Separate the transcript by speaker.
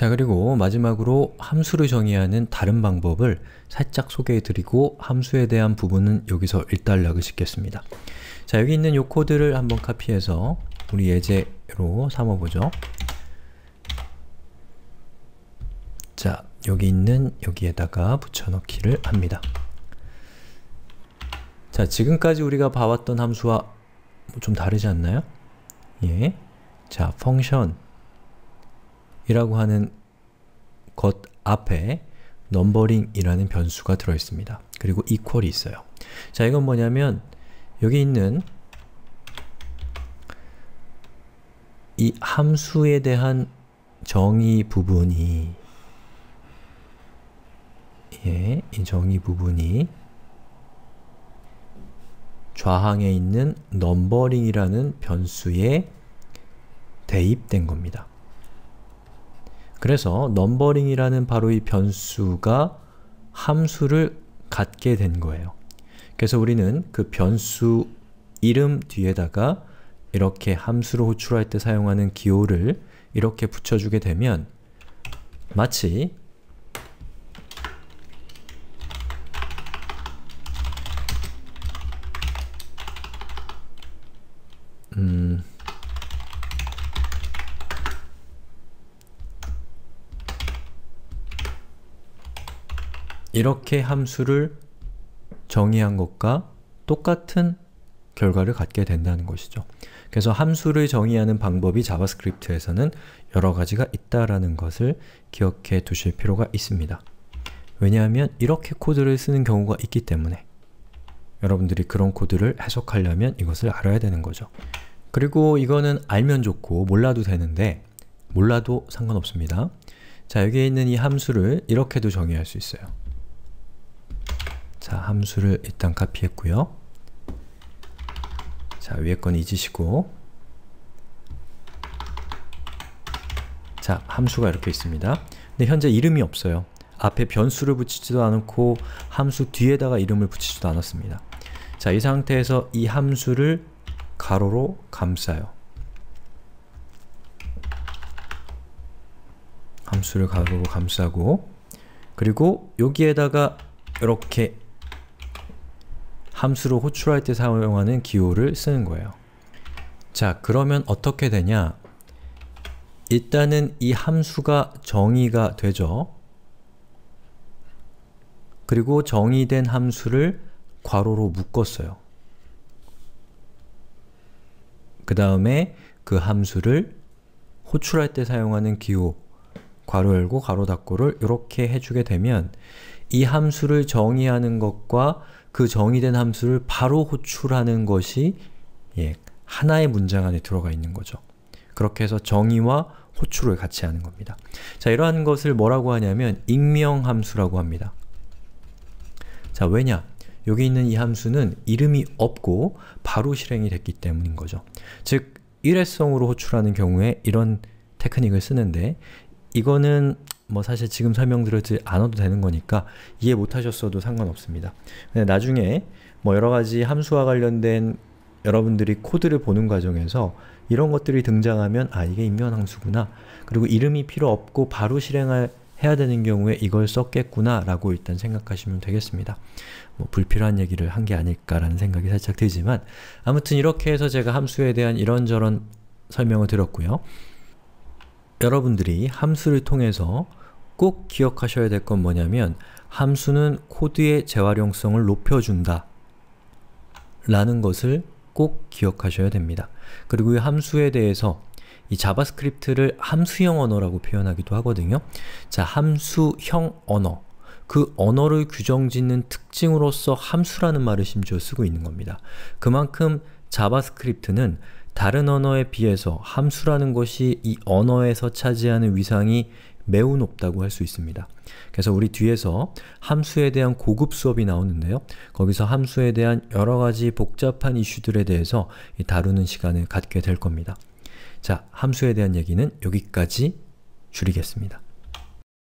Speaker 1: 자 그리고 마지막으로 함수를 정의하는 다른 방법을 살짝 소개해드리고 함수에 대한 부분은 여기서 일단락을 시켰습니다. 자 여기 있는 요 코드를 한번 카피해서 우리 예제로 삼아보죠. 자 여기 있는 여기에다가 붙여넣기를 합니다. 자 지금까지 우리가 봐왔던 함수와 좀 다르지 않나요? 예. 자, function 이라고 하는 것 앞에 넘버링이라는 변수가 들어있습니다. 그리고 equal이 있어요. 자, 이건 뭐냐면 여기 있는 이 함수에 대한 정의 부분이 예, 이 정의 부분이 좌항에 있는 넘버링이라는 변수에 대입된 겁니다. 그래서 넘버링이라는 바로 이 변수가 함수를 갖게 된 거예요. 그래서 우리는 그 변수 이름 뒤에다가 이렇게 함수를 호출할 때 사용하는 기호를 이렇게 붙여주게 되면 마치 음... 이렇게 함수를 정의한 것과 똑같은 결과를 갖게 된다는 것이죠. 그래서 함수를 정의하는 방법이 자바스크립트에서는 여러 가지가 있다라는 것을 기억해 두실 필요가 있습니다. 왜냐하면 이렇게 코드를 쓰는 경우가 있기 때문에 여러분들이 그런 코드를 해석하려면 이것을 알아야 되는 거죠. 그리고 이거는 알면 좋고 몰라도 되는데 몰라도 상관없습니다. 자, 여기에 있는 이 함수를 이렇게도 정의할 수 있어요. 자, 함수를 일단 카피했고요. 자, 위에 건 잊으시고 자, 함수가 이렇게 있습니다. 근데 현재 이름이 없어요. 앞에 변수를 붙이지도 않고 함수 뒤에다가 이름을 붙이지도 않았습니다. 자, 이 상태에서 이 함수를 가로로 감싸요. 함수를 가로로 감싸고 그리고 여기에다가 이렇게 함수로 호출할 때 사용하는 기호를 쓰는 거예요. 자, 그러면 어떻게 되냐? 일단은 이 함수가 정의가 되죠. 그리고 정의된 함수를 괄호로 묶었어요. 그 다음에 그 함수를 호출할 때 사용하는 기호 괄호 열고 괄호 닫고를 이렇게 해주게 되면 이 함수를 정의하는 것과 그 정의된 함수를 바로 호출하는 것이 예, 하나의 문장 안에 들어가 있는 거죠. 그렇게 해서 정의와 호출을 같이 하는 겁니다. 자, 이러한 것을 뭐라고 하냐면 익명함수라고 합니다. 자, 왜냐? 여기 있는 이 함수는 이름이 없고 바로 실행이 됐기 때문인 거죠. 즉, 일회성으로 호출하는 경우에 이런 테크닉을 쓰는데 이거는 뭐 사실 지금 설명드렸지 않아도 되는 거니까 이해 못하셨어도 상관없습니다. 근데 나중에 뭐 여러 가지 함수와 관련된 여러분들이 코드를 보는 과정에서 이런 것들이 등장하면 아 이게 인면함수구나 그리고 이름이 필요 없고 바로 실행을 해야 되는 경우에 이걸 썼겠구나 라고 일단 생각하시면 되겠습니다. 뭐 불필요한 얘기를 한 게 아닐까라는 생각이 살짝 들지만 아무튼 이렇게 해서 제가 함수에 대한 이런저런 설명을 드렸고요. 여러분들이 함수를 통해서 꼭 기억하셔야 될 건 뭐냐면 함수는 코드의 재활용성을 높여준다 라는 것을 꼭 기억하셔야 됩니다. 그리고 이 함수에 대해서 이 자바스크립트를 함수형 언어라고 표현하기도 하거든요. 자, 함수형 언어. 그 언어를 규정짓는 특징으로서 함수라는 말을 심지어 쓰고 있는 겁니다. 그만큼 자바스크립트는 다른 언어에 비해서 함수라는 것이 이 언어에서 차지하는 위상이 매우 높다고 할 수 있습니다. 그래서 우리 뒤에서 함수에 대한 고급 수업이 나오는데요. 거기서 함수에 대한 여러가지 복잡한 이슈들에 대해서 다루는 시간을 갖게 될 겁니다. 자, 함수에 대한 얘기는 여기까지 줄이겠습니다.